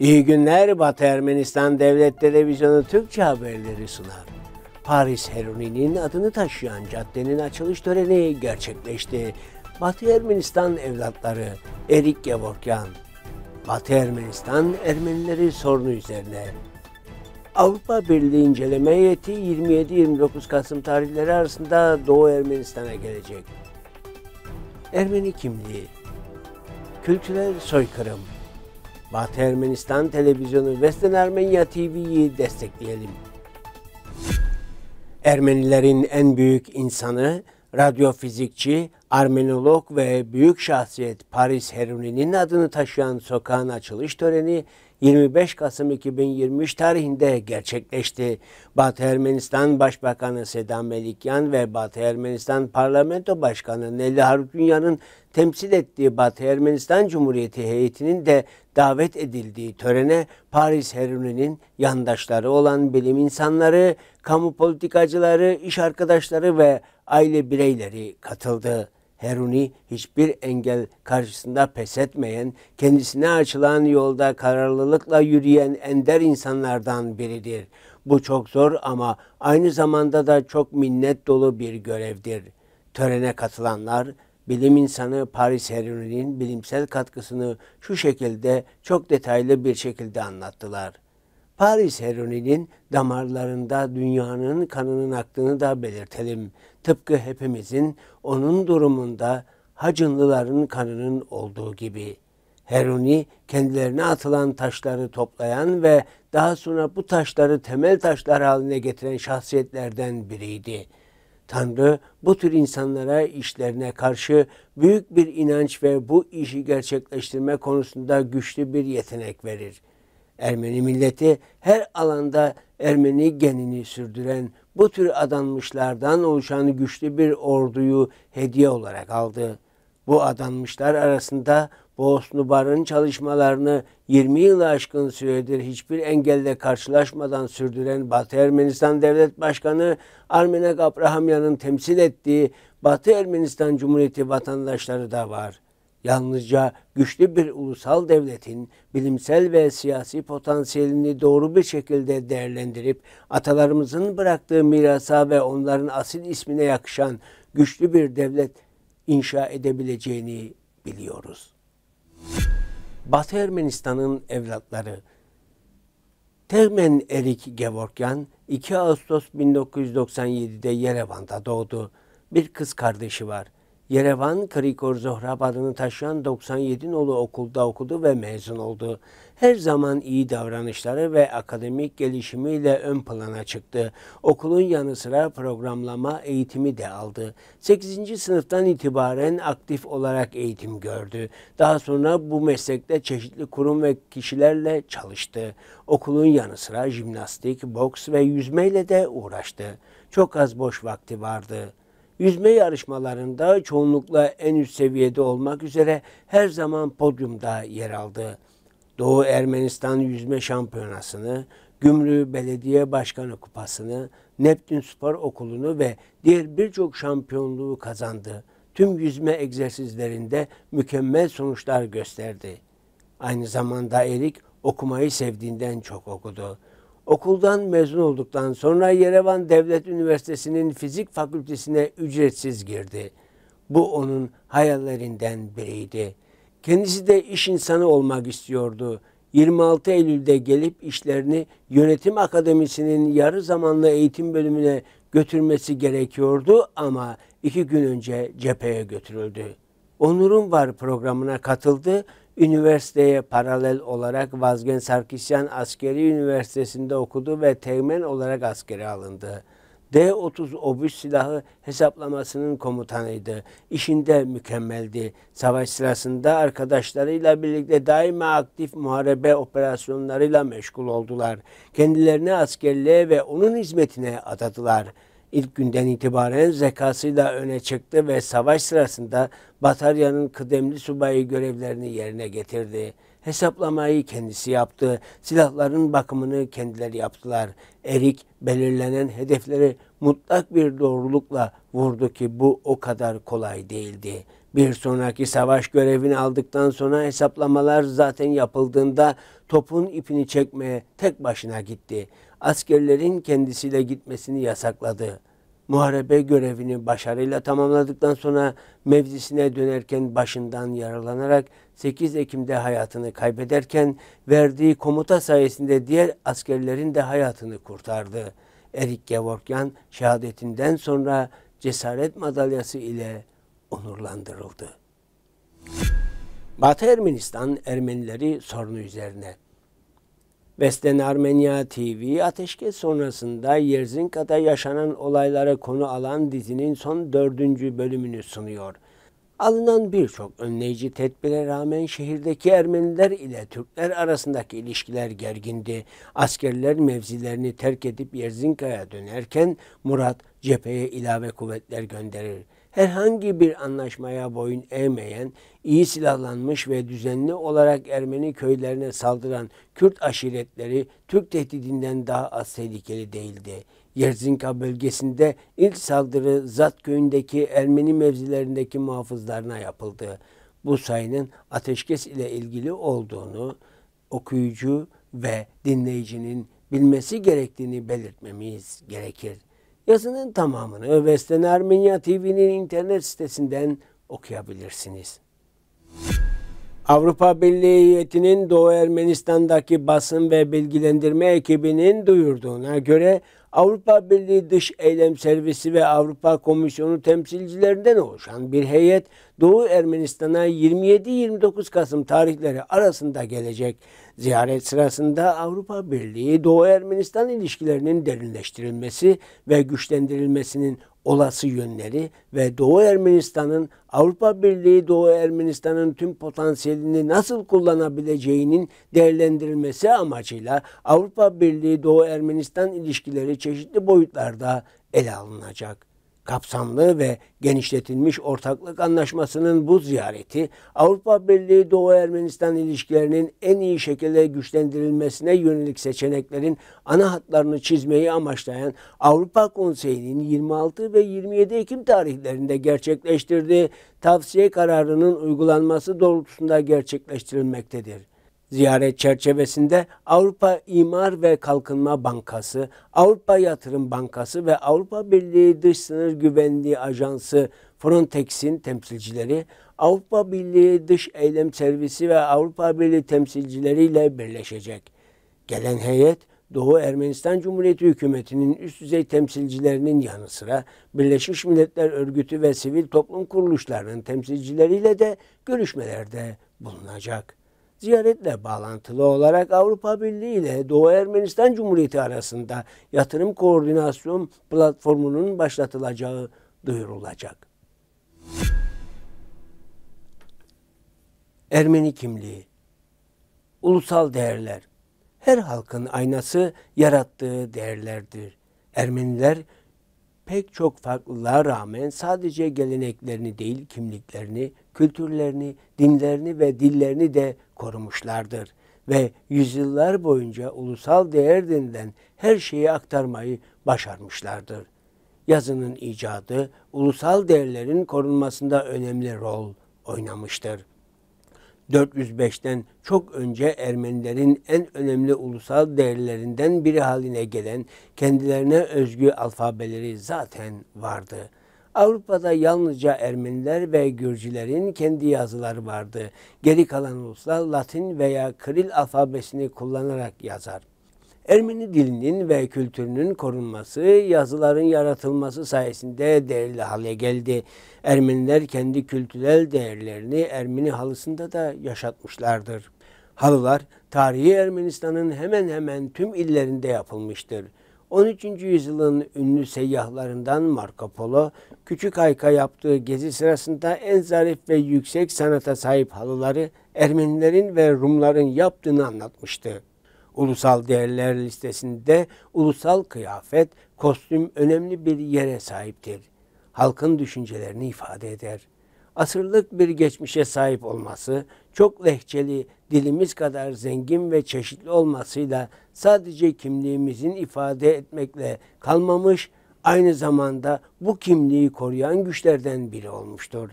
İyi günler Batı Ermenistan Devlet Televizyonu Türkçe haberleri sunar. Paris Heruni'nin adını taşıyan caddenin açılış töreni gerçekleşti. Batı Ermenistan evlatları Erik Gevorkyan, Batı Ermenistan Ermenileri sorunu üzerine Avrupa Birliği inceleme heyeti 27-29 Kasım tarihleri arasında Doğu Ermenistan'a gelecek. Ermeni kimliği, kültürel soykırım, Batı Ermenistan Televizyonu Western Armenia TV'yi destekleyelim. Ermenilerin en büyük insanı, radyofizikçi, Armenolog ve büyük şahsiyet Paris Heruni'nin adını taşıyan sokağın açılış töreni 25 Kasım 2023 tarihinde gerçekleşti. Batı Ermenistan Başbakanı Sedan Melikyan ve Batı Ermenistan Parlamento Başkanı Nelly Harutyunyan'ın temsil ettiği Batı Ermenistan Cumhuriyeti heyetinin de davet edildiği törene Paris Heruni'nin yandaşları olan bilim insanları, kamu politikacıları, iş arkadaşları ve aile bireyleri katıldı. Heruni hiçbir engel karşısında pes etmeyen, kendisine açılan yolda kararlılıkla yürüyen ender insanlardan biridir. Bu çok zor ama aynı zamanda da çok minnet dolu bir görevdir. Törene katılanlar, bilim insanı Paris Heruni'nin bilimsel katkısını şu şekilde çok detaylı bir şekilde anlattılar. Paris Heruni'nin damarlarında dünyanın kanının aktığını da belirtelim. Tıpkı hepimizin onun durumunda Hacınlıların kanının olduğu gibi. Heruni kendilerine atılan taşları toplayan ve daha sonra bu taşları temel taşlar haline getiren şahsiyetlerden biriydi. Tanrı bu tür insanlara işlerine karşı büyük bir inanç ve bu işi gerçekleştirme konusunda güçlü bir yetenek verir. Ermeni milleti her alanda Ermeni genini sürdüren bu tür adanmışlardan oluşan güçlü bir orduyu hediye olarak aldı. Bu adanmışlar arasında Boğaz-Nubar'ın çalışmalarını 20 yıl aşkın süredir hiçbir engelle karşılaşmadan sürdüren Batı Ermenistan Devlet Başkanı Armenek Abrahamyan'ın temsil ettiği Batı Ermenistan Cumhuriyeti vatandaşları da var.'' Yalnızca güçlü bir ulusal devletin bilimsel ve siyasi potansiyelini doğru bir şekilde değerlendirip atalarımızın bıraktığı mirasa ve onların asil ismine yakışan güçlü bir devlet inşa edebileceğini biliyoruz. Batı Ermenistan'ın evlatları Teğmen Erik Gevorkyan 2 Ağustos 1997'de Yerevan'da doğdu. Bir kız kardeşi var. Yerevan Krikor Zohrab adını taşıyan 97 nolu okulda okudu ve mezun oldu. Her zaman iyi davranışları ve akademik gelişimiyle ön plana çıktı. Okulun yanı sıra programlama eğitimi de aldı. 8. sınıftan itibaren aktif olarak eğitim gördü. Daha sonra bu meslekte çeşitli kurum ve kişilerle çalıştı. Okulun yanı sıra jimnastik, boks ve yüzmeyle de uğraştı. Çok az boş vakti vardı. Yüzme yarışmalarında çoğunlukla en üst seviyede olmak üzere her zaman podyumda yer aldı. Doğu Ermenistan Yüzme Şampiyonası'nı, Gümrü Belediye Başkanı Kupası'nı, Neptün Spor Okulu'nu ve diğer birçok şampiyonluğu kazandı. Tüm yüzme egzersizlerinde mükemmel sonuçlar gösterdi. Aynı zamanda Erik okumayı sevdiğinden çok okudu. Okuldan mezun olduktan sonra Yerevan Devlet Üniversitesi'nin fizik fakültesine ücretsiz girdi. Bu onun hayallerinden biriydi. Kendisi de iş insanı olmak istiyordu. 26 Eylül'de gelip işlerini Yönetim Akademisi'nin yarı zamanlı eğitim bölümüne götürmesi gerekiyordu ama iki gün önce cepheye götürüldü. Onur'un Var programına katıldı üniversiteye paralel olarak Vazgen Sarkisyan Askeri Üniversitesi'nde okudu ve teğmen olarak askere alındı. D-30 obüs silahı hesaplamasının komutanıydı. İşinde mükemmeldi. Savaş sırasında arkadaşlarıyla birlikte daima aktif muharebe operasyonlarıyla meşgul oldular. Kendilerini askerliğe ve onun hizmetine atadılar. İlk günden itibaren zekasıyla öne çıktı ve savaş sırasında bataryanın kıdemli subayı görevlerini yerine getirdi. Hesaplamayı kendisi yaptı. Silahların bakımını kendileri yaptılar. Erik belirlenen hedefleri mutlak bir doğrulukla vurdu ki bu o kadar kolay değildi. Bir sonraki savaş görevini aldıktan sonra hesaplamalar zaten yapıldığında topun ipini çekmeye tek başına gitti askerlerin kendisiyle gitmesini yasakladı. Muharebe görevini başarıyla tamamladıktan sonra mevzisine dönerken başından yaralanarak 8 Ekim'de hayatını kaybederken verdiği komuta sayesinde diğer askerlerin de hayatını kurtardı. Erik Gevorkyan şehadetinden sonra cesaret madalyası ile onurlandırıldı. Batı Ermenistan Ermenileri sorunu üzerine Vesten Armenya TV, ateşkes sonrasında Yerzinka'da yaşanan olaylara konu alan dizinin son dördüncü bölümünü sunuyor. Alınan birçok önleyici tedbire rağmen şehirdeki Ermeniler ile Türkler arasındaki ilişkiler gergindi. Askerler mevzilerini terk edip Yerzinka'ya dönerken Murat cepheye ilave kuvvetler gönderir herhangi bir anlaşmaya boyun eğmeyen, iyi silahlanmış ve düzenli olarak Ermeni köylerine saldıran Kürt aşiretleri Türk tehdidinden daha az tehlikeli değildi. Yerzinka bölgesinde ilk saldırı Zat köyündeki Ermeni mevzilerindeki muhafızlarına yapıldı. Bu sayının ateşkes ile ilgili olduğunu okuyucu ve dinleyicinin bilmesi gerektiğini belirtmemiz gerekir. Yazının tamamını Western Armenia TV'nin internet sitesinden okuyabilirsiniz. Avrupa Birliği heyetinin Doğu Ermenistan'daki basın ve bilgilendirme ekibinin duyurduğuna göre Avrupa Birliği Dış Eylem Servisi ve Avrupa Komisyonu temsilcilerinden oluşan bir heyet Doğu Ermenistan'a 27-29 Kasım tarihleri arasında gelecek. Ziyaret sırasında Avrupa Birliği Doğu Ermenistan ilişkilerinin derinleştirilmesi ve güçlendirilmesinin olası yönleri ve Doğu Ermenistan'ın Avrupa Birliği Doğu Ermenistan'ın tüm potansiyelini nasıl kullanabileceğinin değerlendirilmesi amacıyla Avrupa Birliği Doğu Ermenistan ilişkileri çeşitli boyutlarda ele alınacak kapsamlı ve genişletilmiş ortaklık anlaşmasının bu ziyareti Avrupa Birliği Doğu Ermenistan ilişkilerinin en iyi şekilde güçlendirilmesine yönelik seçeneklerin ana hatlarını çizmeyi amaçlayan Avrupa Konseyi'nin 26 ve 27 Ekim tarihlerinde gerçekleştirdiği tavsiye kararının uygulanması doğrultusunda gerçekleştirilmektedir ziyaret çerçevesinde Avrupa İmar ve Kalkınma Bankası, Avrupa Yatırım Bankası ve Avrupa Birliği Dış Sınır Güvenliği Ajansı Frontex'in temsilcileri, Avrupa Birliği Dış Eylem Servisi ve Avrupa Birliği temsilcileriyle birleşecek. Gelen heyet Doğu Ermenistan Cumhuriyeti hükümetinin üst düzey temsilcilerinin yanı sıra Birleşmiş Milletler Örgütü ve sivil toplum kuruluşlarının temsilcileriyle de görüşmelerde bulunacak ziyaretle bağlantılı olarak Avrupa Birliği ile Doğu Ermenistan Cumhuriyeti arasında yatırım koordinasyon platformunun başlatılacağı duyurulacak. Ermeni kimliği, ulusal değerler, her halkın aynası yarattığı değerlerdir. Ermeniler pek çok farklılığa rağmen sadece geleneklerini değil kimliklerini, kültürlerini, dinlerini ve dillerini de korumuşlardır ve yüzyıllar boyunca ulusal değer denilen her şeyi aktarmayı başarmışlardır. Yazının icadı ulusal değerlerin korunmasında önemli rol oynamıştır. 405'ten çok önce Ermenilerin en önemli ulusal değerlerinden biri haline gelen kendilerine özgü alfabeleri zaten vardı. Avrupa'da yalnızca Ermeniler ve Gürcülerin kendi yazıları vardı. Geri kalan uluslar Latin veya Kiril alfabesini kullanarak yazar. Ermeni dilinin ve kültürünün korunması, yazıların yaratılması sayesinde değerli hale geldi. Ermeniler kendi kültürel değerlerini Ermeni halısında da yaşatmışlardır. Halılar tarihi Ermenistan'ın hemen hemen tüm illerinde yapılmıştır. 13. yüzyılın ünlü seyyahlarından Marco Polo, Küçük Ayka yaptığı gezi sırasında en zarif ve yüksek sanata sahip halıları Ermenilerin ve Rumların yaptığını anlatmıştı. Ulusal değerler listesinde ulusal kıyafet, kostüm önemli bir yere sahiptir. Halkın düşüncelerini ifade eder asırlık bir geçmişe sahip olması, çok lehçeli, dilimiz kadar zengin ve çeşitli olmasıyla sadece kimliğimizin ifade etmekle kalmamış, aynı zamanda bu kimliği koruyan güçlerden biri olmuştur.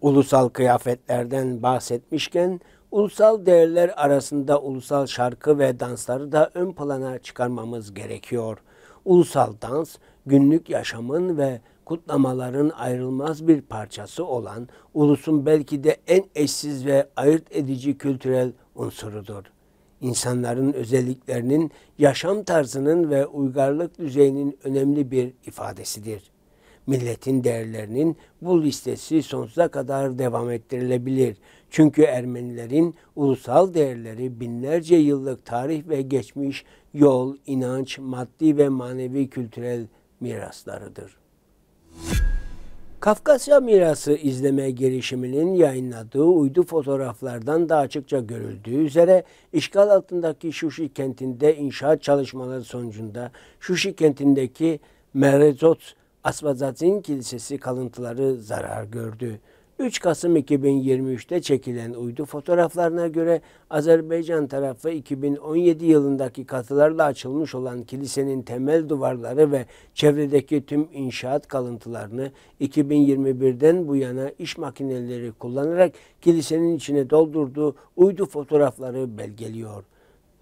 Ulusal kıyafetlerden bahsetmişken, ulusal değerler arasında ulusal şarkı ve dansları da ön plana çıkarmamız gerekiyor. Ulusal dans, günlük yaşamın ve kutlamaların ayrılmaz bir parçası olan ulusun belki de en eşsiz ve ayırt edici kültürel unsurudur. İnsanların özelliklerinin, yaşam tarzının ve uygarlık düzeyinin önemli bir ifadesidir. Milletin değerlerinin bu listesi sonsuza kadar devam ettirilebilir. Çünkü Ermenilerin ulusal değerleri binlerce yıllık tarih ve geçmiş yol, inanç, maddi ve manevi kültürel miraslarıdır. Kafkasya Mirası izleme girişiminin yayınladığı uydu fotoğraflardan da açıkça görüldüğü üzere işgal altındaki Şuşi kentinde inşaat çalışmaları sonucunda Şuşi kentindeki Merezot Asvazazin Kilisesi kalıntıları zarar gördü. 3 Kasım 2023'te çekilen uydu fotoğraflarına göre Azerbaycan tarafı 2017 yılındaki katılarla açılmış olan kilisenin temel duvarları ve çevredeki tüm inşaat kalıntılarını 2021'den bu yana iş makineleri kullanarak kilisenin içine doldurduğu uydu fotoğrafları belgeliyor.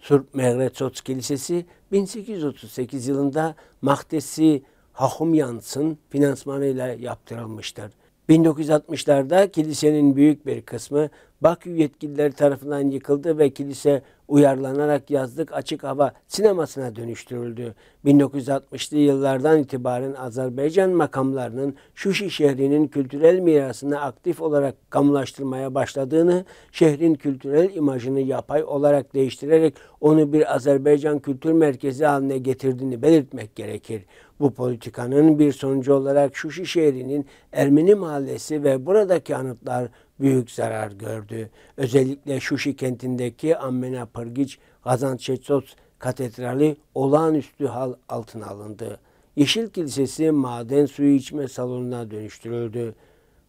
Surp Mehretsots Kilisesi 1838 yılında Mahdesi Hahumyans'ın finansmanıyla yaptırılmıştır. 1960'larda kilisenin büyük bir kısmı Bakü yetkilileri tarafından yıkıldı ve kilise uyarlanarak yazlık açık hava sinemasına dönüştürüldü. 1960'lı yıllardan itibaren Azerbaycan makamlarının Şuşi şehrinin kültürel mirasını aktif olarak kamulaştırmaya başladığını, şehrin kültürel imajını yapay olarak değiştirerek onu bir Azerbaycan kültür merkezi haline getirdiğini belirtmek gerekir. Bu politikanın bir sonucu olarak Şuşi şehrinin Ermeni mahallesi ve buradaki anıtlar büyük zarar gördü. Özellikle Şuşi kentindeki Ammena Pırgiç Gazan Çetsos Katedrali olağanüstü hal altına alındı. Yeşil Kilisesi maden suyu içme salonuna dönüştürüldü.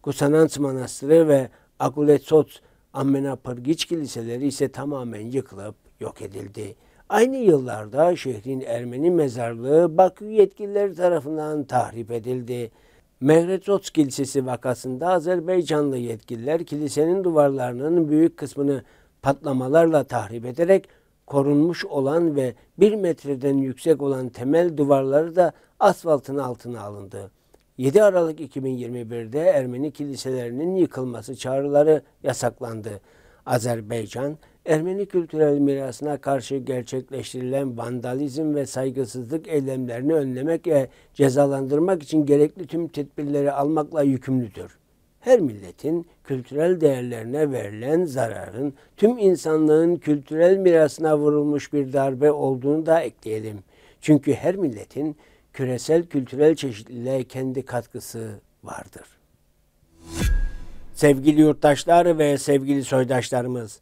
Kusanans Manastırı ve Aguletsot Ammena Pırgiç kiliseleri ise tamamen yıkılıp yok edildi. Aynı yıllarda şehrin Ermeni mezarlığı Bakü yetkilileri tarafından tahrip edildi. Mehreçoç Kilisesi vakasında Azerbaycanlı yetkililer kilisenin duvarlarının büyük kısmını patlamalarla tahrip ederek korunmuş olan ve bir metreden yüksek olan temel duvarları da asfaltın altına alındı. 7 Aralık 2021'de Ermeni kiliselerinin yıkılması çağrıları yasaklandı. Azerbaycan, Ermeni kültürel mirasına karşı gerçekleştirilen vandalizm ve saygısızlık eylemlerini önlemek ve cezalandırmak için gerekli tüm tedbirleri almakla yükümlüdür. Her milletin kültürel değerlerine verilen zararın tüm insanlığın kültürel mirasına vurulmuş bir darbe olduğunu da ekleyelim. Çünkü her milletin küresel kültürel çeşitliliğe kendi katkısı vardır. Sevgili yurttaşlar ve sevgili soydaşlarımız,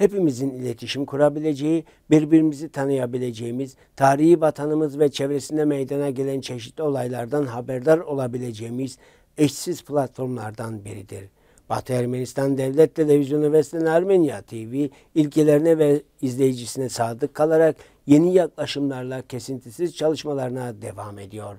hepimizin iletişim kurabileceği, birbirimizi tanıyabileceğimiz, tarihi vatanımız ve çevresinde meydana gelen çeşitli olaylardan haberdar olabileceğimiz eşsiz platformlardan biridir. Batı Ermenistan Devlet Televizyonu ve Armenya TV ilkelerine ve izleyicisine sadık kalarak yeni yaklaşımlarla kesintisiz çalışmalarına devam ediyor.''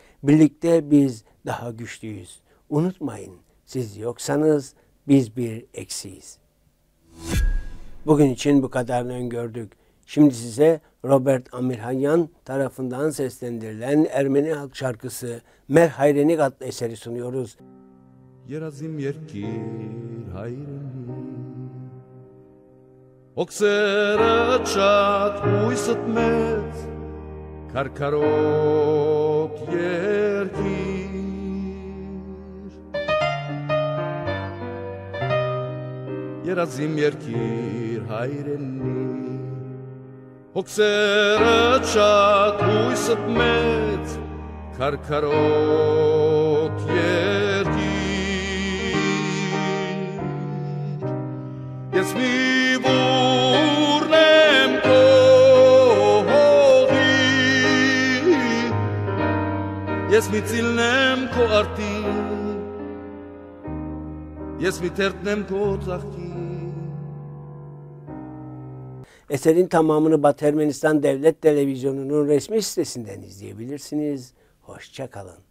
Birlikte biz daha güçlüyüz. Unutmayın siz yoksanız biz bir eksiyiz. Bugün için bu kadarını öngördük. Şimdi size Robert Amirhanyan tarafından seslendirilen Ermeni halk şarkısı Merhayrenik adlı eseri sunuyoruz. Yerazim yerkir hayreni Okseret şat uysıtmet Karkarol հոգ երկիր Երազիմ երկիր հայրենի Հոգսերը չատ հույսըտ մեծ Քարքարոտ երկիր Ես մի Jesmicilnem ko arti Jesmitertnem ko tlahti Eserin tamamını Batı Ermenistan Devlet Televizyonu'nun resmi sitesinden izleyebilirsiniz. Hoşçakalın.